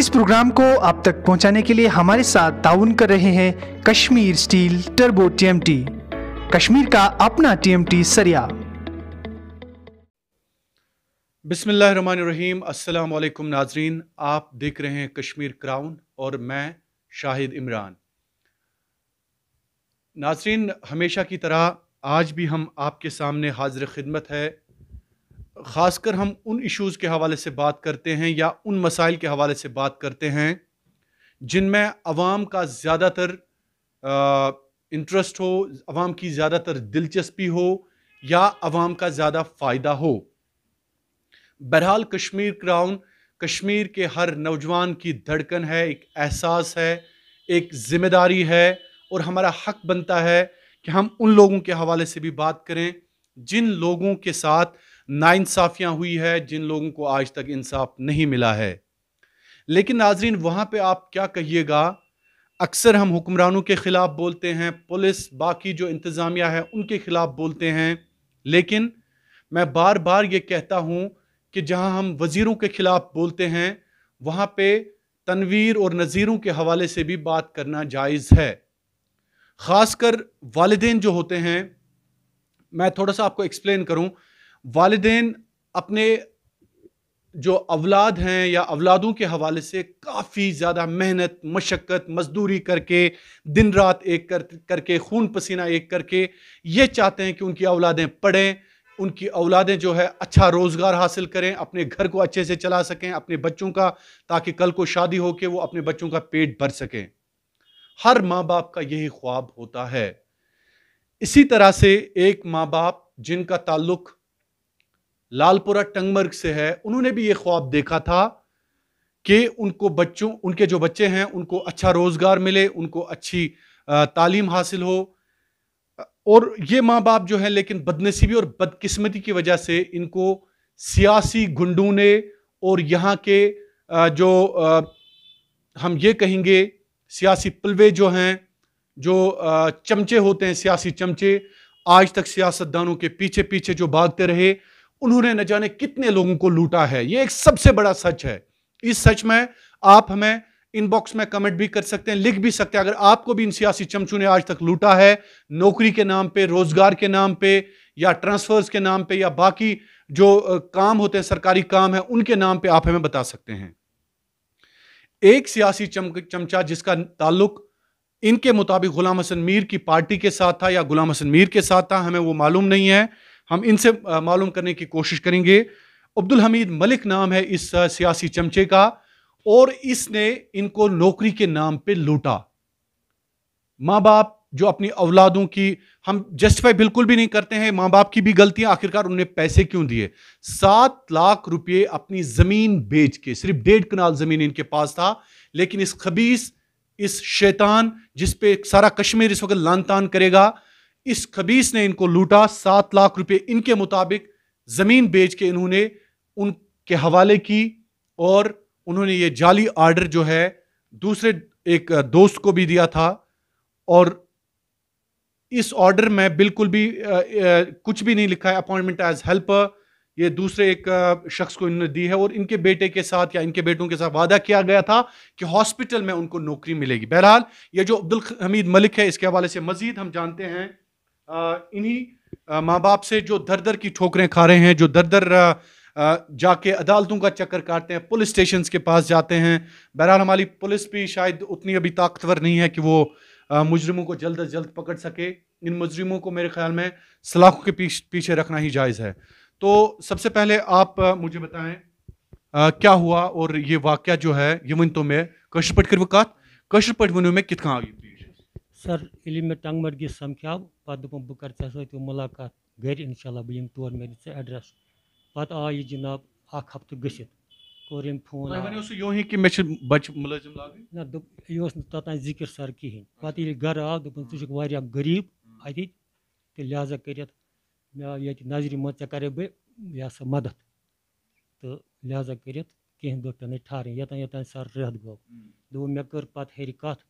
इस प्रोग्राम को आप तक पहुंचाने के लिए हमारे साथ ताउन कर रहे हैं Kashmir steel turbo TMT Kashmir का अपना टीएमटी सरिया अस्सलाम वालेकुम नाजरीन आप देख रहे हैं कश्मीर क्राउन और मैं शाहिद इमरान नाजरीन हमेशा की तरह आज भी हम आपके सामने हाजिर खिदमत है ख़ासकर हम उन इश्यूज़ के हवाले से बात करते हैं या उन मसाइल के हवाले से बात करते हैं जिनमें अवाम का ज़्यादातर इंटरेस्ट हो आवाम की ज़्यादातर दिलचस्पी हो या आवाम का ज़्यादा फ़ायदा हो बहरहाल कश्मीर क्राउन कश्मीर के हर नौजवान की धड़कन है एक एहसास है एक ज़िम्मेदारी है और हमारा हक बनता है कि हम उन लोगों के हवाले से भी बात करें जिन लोगों के साथ नाइंसाफ़ियाँ हुई है जिन लोगों को आज तक इंसाफ नहीं मिला है लेकिन नाजरीन वहाँ पर आप क्या कहिएगा अक्सर हम हुक्मरानों के ख़िलाफ़ बोलते हैं पुलिस बाकी जो इंतज़ामिया है उनके ख़िलाफ़ बोलते हैं लेकिन मैं बार बार ये कहता हूँ कि जहाँ हम वज़ीरों के ख़िलाफ़ बोलते हैं वहाँ पर तनवीर और नज़ीरों के हवाले से भी बात करना जायज़ है ख़ास कर वालदेन जो होते हैं मैं थोड़ा सा आपको एक्सप्लेन करूँ वालदेन अपने जो अवलाद हैं या अवलादों के हवाले से काफ़ी ज़्यादा मेहनत मशक्क़त मजदूरी करके दिन रात एक कर करके खून पसीना एक करके ये चाहते हैं कि उनकी अवलादें पढ़ें उनकी औलादें जो है अच्छा रोज़गार हासिल करें अपने घर को अच्छे से चला सकें अपने बच्चों का ताकि कल को शादी हो के वो अपने बच्चों का पेट भर सकें हर माँ बाप का यही ख्वाब होता है इसी तरह से एक माँ बाप जिनका ताल्लुक़ लालपुरा टंगमर्ग से है उन्होंने भी ये ख्वाब देखा था कि उनको बच्चों उनके जो बच्चे हैं उनको अच्छा रोज़गार मिले उनको अच्छी तालीम हासिल हो और ये माँ बाप जो हैं लेकिन बदनसीबी और बदकिस्मती की वजह से इनको सियासी गुंडों ने और यहाँ के जो हम ये कहेंगे सियासी पलवे जो हैं जो चमचे होते हैं सियासी चमचे आज तक सियासतदानों के पीछे पीछे जो भागते रहे उन्होंने न जाने कितने लोगों को लूटा है ये एक सबसे बड़ा सच है इस सच में आप हमें इनबॉक्स में कमेंट भी कर सकते हैं लिख भी सकते हैं अगर आपको भी इन सियासी चमचू ने आज तक लूटा है नौकरी के नाम पे रोजगार के नाम पे या ट्रांसफर्स के नाम पे या बाकी जो काम होते हैं सरकारी काम है उनके नाम पे आप हमें बता सकते हैं एक सियासी चम चमचा जिसका ताल्लुक इनके मुताबिक गुलाम हसन मीर की पार्टी के साथ था या गुलाम हसन मीर के साथ था हमें वो मालूम नहीं है हम इनसे मालूम करने की कोशिश करेंगे अब्दुल हमीद मलिक नाम है इस सियासी चमचे का और इसने इनको नौकरी के नाम पे लूटा माँ बाप जो अपनी औलादों की हम जस्टिफाई बिल्कुल भी नहीं करते हैं माँ बाप की भी गलतियां आखिरकार उनने पैसे क्यों दिए सात लाख रुपए अपनी ज़मीन बेच के सिर्फ डेढ़ कनाल ज़मीन इनके पास था लेकिन इस खबीस इस शैतान जिस पे सारा कश्मीर इस वक्त लान तान करेगा इस खबीस ने इनको लूटा सात लाख रुपए इनके मुताबिक ज़मीन बेच के इन्होंने उनके हवाले की और उन्होंने ये जाली आर्डर जो है दूसरे एक दोस्त को भी दिया था और इस ऑर्डर में बिल्कुल भी आ, आ, कुछ भी नहीं लिखा है अपॉइंटमेंट एज हेल्पर ये दूसरे एक शख्स को इन्होंने दी है और इनके बेटे के साथ या इनके बेटों के साथ वादा किया गया था कि हॉस्पिटल में उनको नौकरी मिलेगी बहरहाल ये जो अब्दुल हमीद मलिक है इसके हवाले से मजीद हम जानते हैं इन्हीं माँ बाप से जो दर दर की ठोकरें खा रहे हैं जो दर दर जाके अदालतों का चक्कर काटते हैं पुलिस स्टेशन के पास जाते हैं बहरहाल हमारी पुलिस भी शायद उतनी अभी ताकतवर नहीं है कि वो मुजरिमों को जल्द अज जल्द पकड़ सके इन मुजरिमों को मेरे ख्याल में सलाखों के पीछ, पीछे रखना ही जायज़ है तो सबसे पहले आप मुझे बताएं क्या हुआ और ये वाक़ जो है ये वन तो मैं कश्मीर पट कर वकात कश्मीर पट वन मैं कित आगे سَر ییٚلہِ مےٚ ٹنٛگہٕ مَرگہِ سَمکھیٛاو پَتہٕ دوٚپُن بہٕ کَرٕ ژےٚ سۭتۍ مُلاقات گَرِ اِنشاء اللہ بہٕ یِمہٕ تور مےٚ دِ ژٕ ایڈرَس پَتہٕ آو یہِ جِناب اَکھ ہفتہٕ گٔژھِتھ کوٚر أمۍ فون نہ دوٚپ یہِ اوس نہٕ توٚتانۍ ذِکِر سَر کِہیٖنۍ پَتہٕ ییٚلہِ گَرٕ آو دوٚپُن ژٕ چھُکھ واریاہ غریٖب اَتِکۍ تہٕ لِہٰذا کٔرِتھ مےٚ آو ییٚتہِ نظرِ منٛز ژےٚ کَرے بہٕ یہِ ہَسا مَدَت تہٕ لِہٰذا کٔرِتھ کینٛہہ دۄہ پیٚنَے ٹھارٕنۍ یوٚتانۍ یوٚتانۍ سَر رٮ۪تھ گوٚو دوٚپُن مےٚ کٔر پَتہٕ ہیٚرِ کَتھ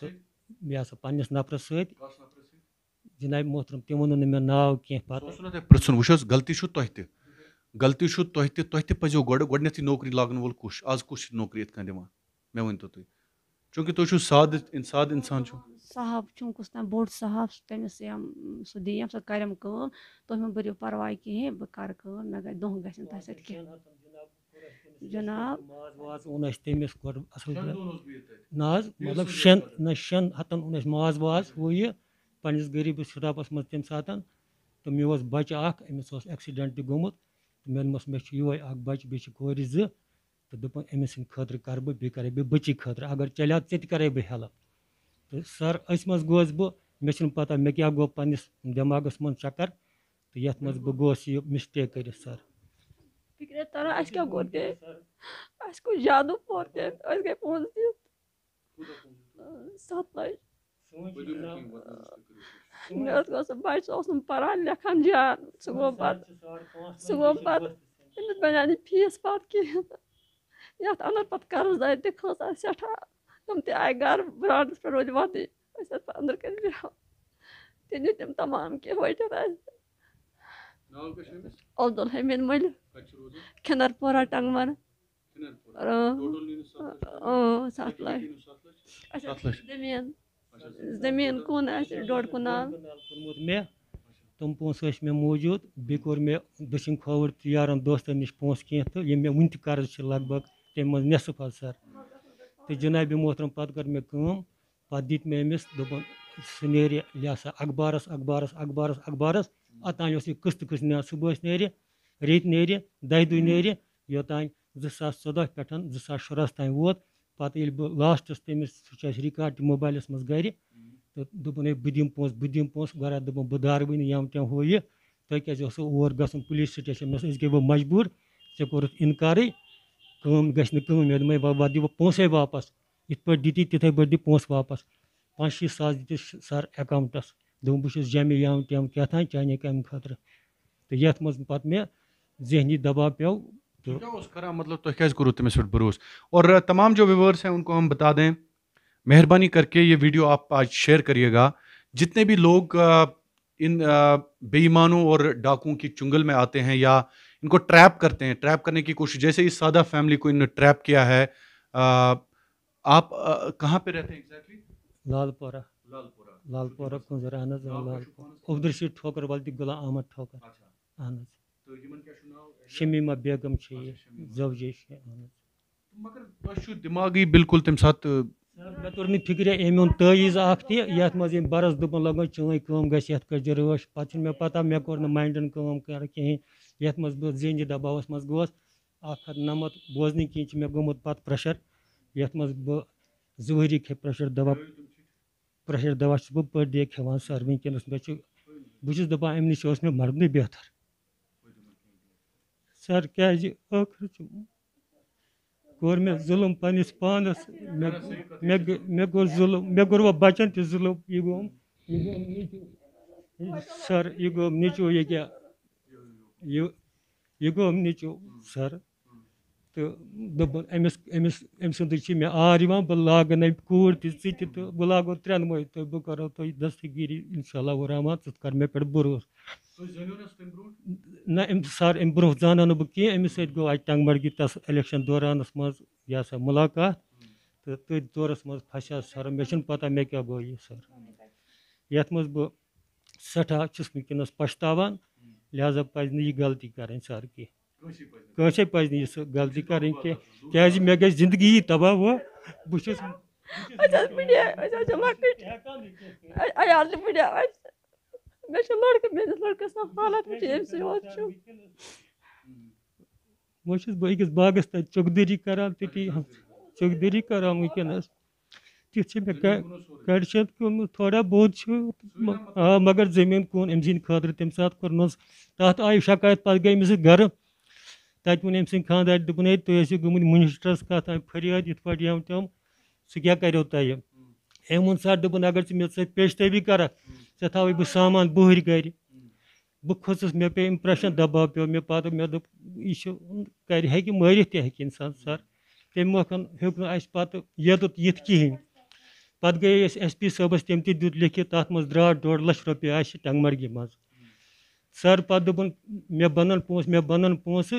تہٕ مےٚ ہسا پَنٕنِس نَفرَس سۭتۍ جِنابہِ محترم تٔمۍ ووٚنوٕ نہٕ مےٚ ناو کیٚنٛہہ پَتہٕ اوسوٕ نہ تۄہہِ پرٕٛژھُن وٕچھ حظ غلطی چھُ تۄہہِ تہِ غلطی چھُ تۄہہِ تہِ تۄہہِ تہِ پَزیو گۄڈٕ گۄڈٕنٮ۪تھٕے نوکری لاگَن وول کُس آز کُس چھُ نوکری یِتھ کٔنۍ دِوان مےٚ ؤنۍتو تُہۍ چوٗنٛکہِ تُہۍ چھُو سادٕ سادٕ اِنسان چھُو صحب چھُم کُس تام بوٚڑ صحب تٔمِس یِم سُہ دِیَم سۄ کَرٮ۪م کٲم تُہۍ مہٕ بٔرِو پَرواے کِہیٖنۍ بہٕ کَرٕ کٲم مےٚ گژھِ دۄہ گژھن تۄہہِ سۭتۍ کینٛہہ جناب ماز اوٚن اَسہِ تٔمِس کوٚر اَصٕل پٲٹھۍ نہ حظ مطلب شٮ۪ن نہ شٮ۪ن ہَتَن اوٚن اَسہِ ماز واز ہُہ یہِ پنٛنِس غریٖبِس شُراپَس منٛز تَمہِ ساتہٕ تہٕ مےٚ اوس بَچہِ اَکھ أمِس اوس اٮ۪کسِڈٮ۪نٛٹ گوٚمُت تہٕ مےٚ دوٚپمَس مےٚ چھُ یِہوٚے اَکھ بَچہِ بیٚیہِ چھِ کورِ زٕ تہٕ دوٚپُن أمۍ سٕنٛدِ خٲطرٕ کَرٕ بہٕ بیٚیہِ کَرَے بہٕ بٔچی خٲطرٕ اگر چَلیو ژےٚ تہِ کَرَے بہٕ ہٮ۪لٕپ تہٕ سَر أسۍ منٛز گوس بہٕ مےٚ چھُنہٕ پَتہ مےٚ کیٛاہ گوٚو پنٛنِس دٮ۪ماغَس منٛز چَکَر تہٕ یَتھ منٛز بہٕ گوس یہِ مِسٹیک کٔرِتھ سَر acho que uhum. que uhum. ah, que Fikret'ten aşka korkuyor. Aşkı canım korkuyor. Özge pozitif. Satlayış. Nöz olsun, baş olsun, paran para que Sugobat. Sugobat. Şimdi ben yani piyes pat ki. Yat anar pat karızdaydı kız aşağı. para te tá aygar brandı sprolivati. Aşağı andır kendi. Tenütüm que ki hoydu ben. Avdol hemen böyle. Kenarpora tangmar. Kenarpora. Satlaş. Satlaş. Demeyen. Demeyen kun पोस मे मौजूद बे core मे दशिन खोवर यारन दोस्तन नश पोस कह ये मे one कर्ज लग भग तम मज नसफ sir तो जनाब मोहतरम पे कर मे पे पत दित मे अमिस दोपन सह अखबारस अखबारस अखबारस अखबारस اوٚتانۍ اوس یہِ قٕسطہٕ قٕسطہٕ نیران صُبحٲے نیرِ ریٚتۍ نیرِ دَہہِ دُہۍ نیرِ یوٚتانۍ زٕ ساس ژۄداہ پٮ۪ٹھ زٕ ساس شُراہَس تانۍ ووت پَتہٕ ییٚلہِ بہٕ لاسٹَس تٔمِس سُہ چھُ اَسہِ رِکاڈ تہِ موبایلَس منٛز گَرِ تہٕ دوٚپُن ہے بہٕ دِمہٕ پونٛسہٕ بہٕ دِمہٕ پونٛسہٕ گۄڈٕ ہا دوٚپُن بہٕ دارٕوٕے نہٕ یَم تِم ہُہ یہِ تۄہہِ کیٛازِ اوسوٕ اور گژھُن پُلیٖس سٕٹیشَن مےٚ دوٚپُس أسۍ گٔے وۄنۍ مجبوٗر ژےٚ کوٚرُتھ اِنکارٕے کٲم گژھِ نہٕ کٕہٕنۍ مےٚ دوٚپمَے وۄنۍ دِمہٕ بہٕ پونٛسَے واپَس یِتھ پٲٹھۍ دِتی تِتھَے پٲٹھۍ دِ پونٛسہٕ واپَس پانٛژھ شیٖتھ ساس دِتِس سَر اٮ۪کاوُنٛٹَس دوٚپُن بہٕ چھُس جَمہِ یام تِم کیٛاہ تام چانے کامہِ خٲطرٕ تہٕ یَتھ منٛز پَتہٕ मतलब तो क्या करो तुम भरोस और तमाम जो व्यूवर्स हैं उनको हम बता दें मेहरबानी करके ये वीडियो आप आज शेयर करिएगा जितने भी लोग इन बेईमानों और डाकुओं की चुंगल में आते हैं या इनको ट्रैप करते हैं ट्रैप करने की कोशिश जैसे इस सादा फैमिली को इन ट्रैप किया है आप कहाँ पे रहते हैं एग्जैक्टली लालपुरा लालपुरा لال پورہ کنزر اہن حظ لال عبد الرشید ٹھوکر ولدِ غلام احمد ٹھوکر اہن حظ شمیمہ بیگم چھِ یہِ زوجے چھِ اہن حظ مگر تۄہہِ چھُو دٮ۪ماغٕے بِلکُل تَمہِ ساتہٕ مےٚ توٚر نہٕ فِکرِ أمۍ اوٚن تٲیٖز اَکھ تہِ یَتھ منٛز أمۍ بَرَس دوٚپُن لوٚگُن چٲنۍ کٲم گژھِ یَتھ کٔرۍزِ رٲچھ پَتہٕ چھِنہٕ مےٚ پَتہ مےٚ کوٚر نہٕ مایِنٛڈَن کٲم کَرٕ کِہیٖنۍ یَتھ منٛز بہٕ زیٚنجہِ دَباوَس منٛز گوس اَکھ ہَتھ نَمَتھ بوزنہٕ کِنۍ چھِ مےٚ گوٚمُت پَتہٕ پرٛٮ۪شَر یَتھ منٛز بہٕ زٕ ؤری کھے پرٛٮ۪شَر دَباو پریشر دوا چھُس بہٕ پٔر ڈے کھٮ۪وان سر وٕنکٮ۪نَس مےٚ چھُ بہٕ چھُس دَپان اَمہِ نِش اوس مےٚ مَرنٕے بہتر سر کیٛازِ ٲخٕر چھُ کوٚر مےٚ ظُلُم پنٛنِس پانَس مےٚ مےٚ کوٚر ظُلُم مےٚ کوٚر وۄنۍ بَچَن تہِ ظُلُم یہِ گوٚوُم سر یہِ گوٚوُم نیٚچوٗ ییٚکیٛاہ یہِ یہِ گوٚوُم نیٚچوٗ سر तो दोपन अमिस अमिस अम आर बह लागन अम कूर ती तो बह लागो त्रेन मे तो बह करो तुम तो दस्तगिरी इनशाला रहमा कर मे पे तो बरूस ना सर अम ब्रो जाना बह कह अमिस सो अ टंगमड़गी तस इलेक्शन दौरान मज यह सा मुलाकात तो तथ तो दौर मसा सर मे पता मे क्या गो सर ये मज बह सठा वस पछतावान लिहाजा पज गलती करें सर कह कٲنٛسے پَزِ نہٕ یہِ سُہ غلطی کَرٕنۍ کینٛہہ کیٛازِ مےٚ گژھِ زِندگی یی تباہ وۄنۍ بہٕ چھُس مےٚ چھُ لٔڑکہٕ میٛٲنِس لٔڑکَس حالت وٕچھ ییٚمہِ سٕے یوت چھُ وۄنۍ چھُس بہٕ أکِس باغَس تَتہِ چۄکدٔری کَران تٔتی چۄکدٔری کَران وٕنکٮ۪نَس تِتھ چھِ مےٚ کَڈشَپ پیوٚمُت تھوڑا بہت چھُ آ مگر زٔمیٖن کُن أمۍ سٕنٛدِ خٲطرٕ تَمہِ ساتہٕ کوٚرمَس تَتھ آیہِ شکایت پَتہٕ گٔے أمِس گَرٕ तत वो अम सदार दोपन है तुम ऐसी गुम मिनिस्टरस कह फरियाद इत पा यम तम सह क्या करो तुम अम वोन सर दोपन अगर मे पेशतबी कर ऐ थो बह सामान बहर गर बह खोस मे पे इम्प्रेशन दबाव पे मे पा मे दोप यह कर ते इंसान सर तम मौकन हूक पत्त योत ये कहें पे गई एस पी सबस तम तुत लिखित तथ मज द्रा डोड़ लक्ष रुपये आंगमरगी मज सर पे दोपन मे बन पे बन पोस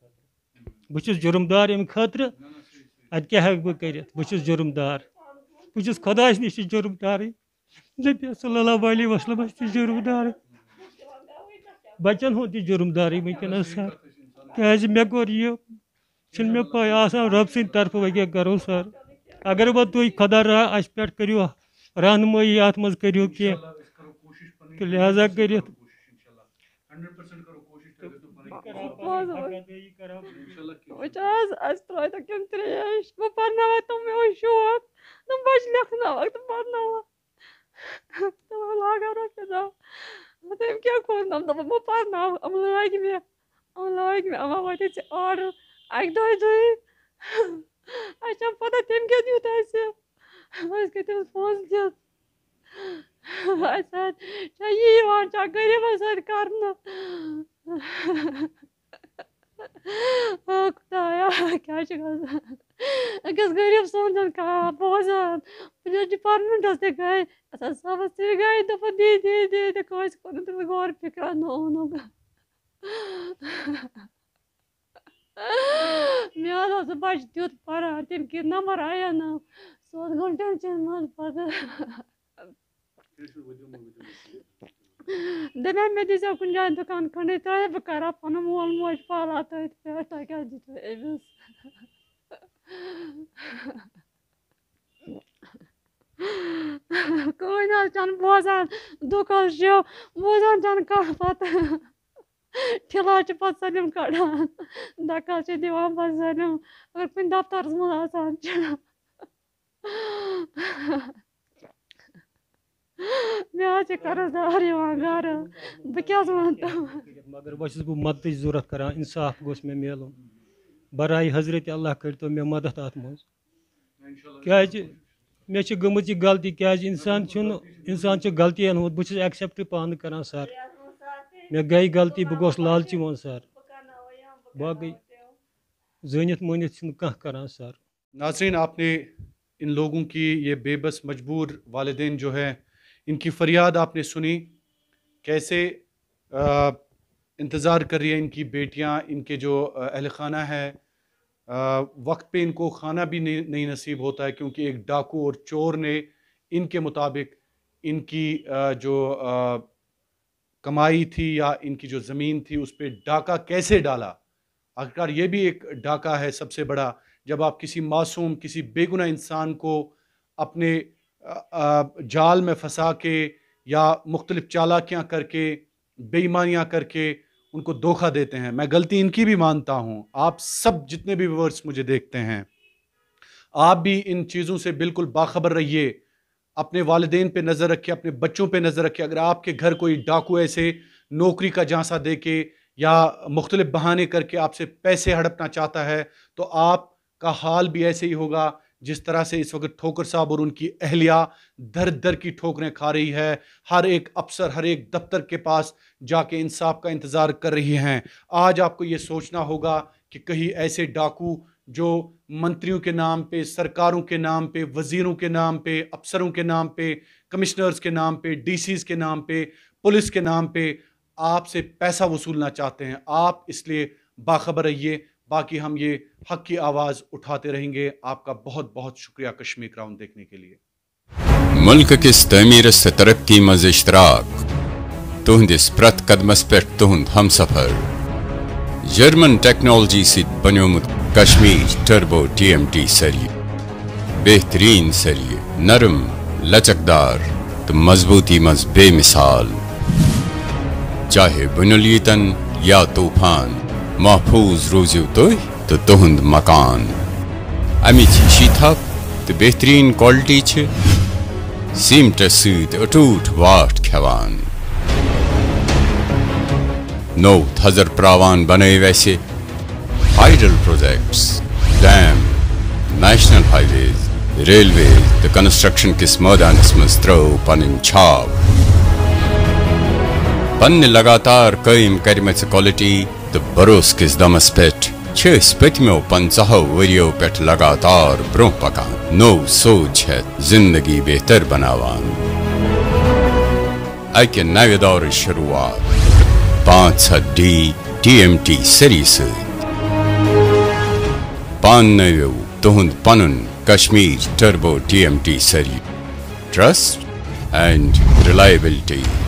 बहुत जुर्मदार अमि खतर अत क्या हे बह कर बहु जुर्मदार बहु खुद नश जुर्मदार नबी सल्ला वसलम जुर्मदार बचन हूँ तुर्मदार वनस सर क्या मे कोर यह मे पे रब तरफ वगैरह करो सर अगर वह तुम खुदा रहा अस पे करू रहनमी अत मज कह लिहाजा कर Uite, ați trăit că îmi trăiești, mă parnava tu mi ușor, nu-mi faci lehnava, tu parnava. Tu mă laga roche, da. Mă tem că acum, dar mă parnava, am lăg mie, am lăg mie, am avut ce oră, ai doi doi. Așa, poate tem că nu te-ai să. Mă, că te-am spus, असर चाहिए और चाकरी असर करना Oktay gerçekten kız garip sondan ka bozan bunca department hasta gay asas savası gay da fa di di di de kois konu tu gor fikra no no मेरा तो बच दूध पर आते कि नंबर आया ना सो घंटे चल मत पता Demem دەبێت کوجان دکان کنێت تای بکارە پنم وڵمۆش پاڵاتیت پێ تاکە دیت ئەوس. can bozan dokaşıyor. Bozancan kahpat. Tilacı patsanım karan. Dakaşı şey divan patsanım. Irkmin daftarız mı lan sanca? मे कर्ज दार गर बहुत मगर वह बह मदद जरूरत कर इंसाफ गोस मे मिल बराय हजरत अल्लाह करो मे मदद अत मज मे गमत गलती क्या इंसान इंसान गलती हूँ बहुत एक्सेप्ट पान कर सर मे गई गलती बह गोस लालची सर बाकी जनित मानित कर सर नाजरीन आपने इन लोगों की ये बेबस मजबूर वालदेन जो है इनकी फरियाद आपने सुनी कैसे इंतज़ार कर रही है इनकी बेटियां इनके जो अहल खाना है आ, वक्त पे इनको खाना भी नहीं, नहीं नसीब होता है क्योंकि एक डाकू और चोर ने इनके मुताबिक इनकी आ, जो आ, कमाई थी या इनकी जो ज़मीन थी उस पर डाका कैसे डाला आखिरकार ये भी एक डाका है सबसे बड़ा जब आप किसी मासूम किसी बेगुना इंसान को अपने जाल में फंसा के या मुख्तलिफ चालाकियाँ करके बेईमानियाँ करके उनको धोखा देते हैं मैं गलती इनकी भी मानता हूँ आप सब जितने भी व्यूवर्स मुझे देखते हैं आप भी इन चीज़ों से बिल्कुल बाखबर रहिए अपने वालदेन पे नज़र रखिए अपने बच्चों पे नज़र रखिए अगर आपके घर कोई डाकू ऐसे नौकरी का झांसा दे के या मुख्तलिफ बहाने करके आपसे पैसे हड़पना चाहता है तो आपका हाल भी ऐसे ही होगा जिस तरह से इस वक्त ठोकर साहब और उनकी अहलिया दर दर की ठोकरें खा रही है हर एक अफसर हर एक दफ्तर के पास जाके इंसाफ का इंतज़ार कर रही हैं आज आपको ये सोचना होगा कि कहीं ऐसे डाकू जो मंत्रियों के नाम पे सरकारों के नाम पे वज़ीरों के नाम पे अफसरों के नाम पे कमिश्नर्स के नाम पे डीसीज़ के नाम पर पुलिस के नाम पर आपसे पैसा वसूलना चाहते हैं आप इसलिए बाखबर रहिए बाकी हम ये हक की आवाज़ उठाते रहेंगे आपका बहुत बहुत शुक्रिया कश्मीर क्राउन देखने के लिए मुल्क किस तमीर से तरक्की मज इश्तराक इस प्रत कदमस पे तुहद हम सफर जर्मन टेक्नोलॉजी से सनोमुत Kashmir turbo T M T सरिय बेहतरीन सरिये नरम लचकदार तो मजबूती मज बेमिसाल चाहे बुनलियतन या तूफान محفوظ روزو تھی تو تہد مکان امچ شیتھپ تو بہترین کالٹی سیمٹس ست اٹوٹ واٹ کھوان نو تھزر پراوان بن اسہ ideal projects dam national highways railways ریلویز تو کنسٹرکشن کس میدانس مز ترو پن چھاپ پنہ لگاتار قائم کرمچ کالٹی तो बरस किस दमस पे पत्मो पंचाह वरियो पे लगातार ब्रो पकान नो सोच है जिंदगी बेहतर बनावान अक नवे दौर शुरुआत पांच हथ डी टी एम टी सरी सान नव तुहद पनुन Kashmir turbo T M T सरी ट्रस्ट एंड रिलायबिलिटी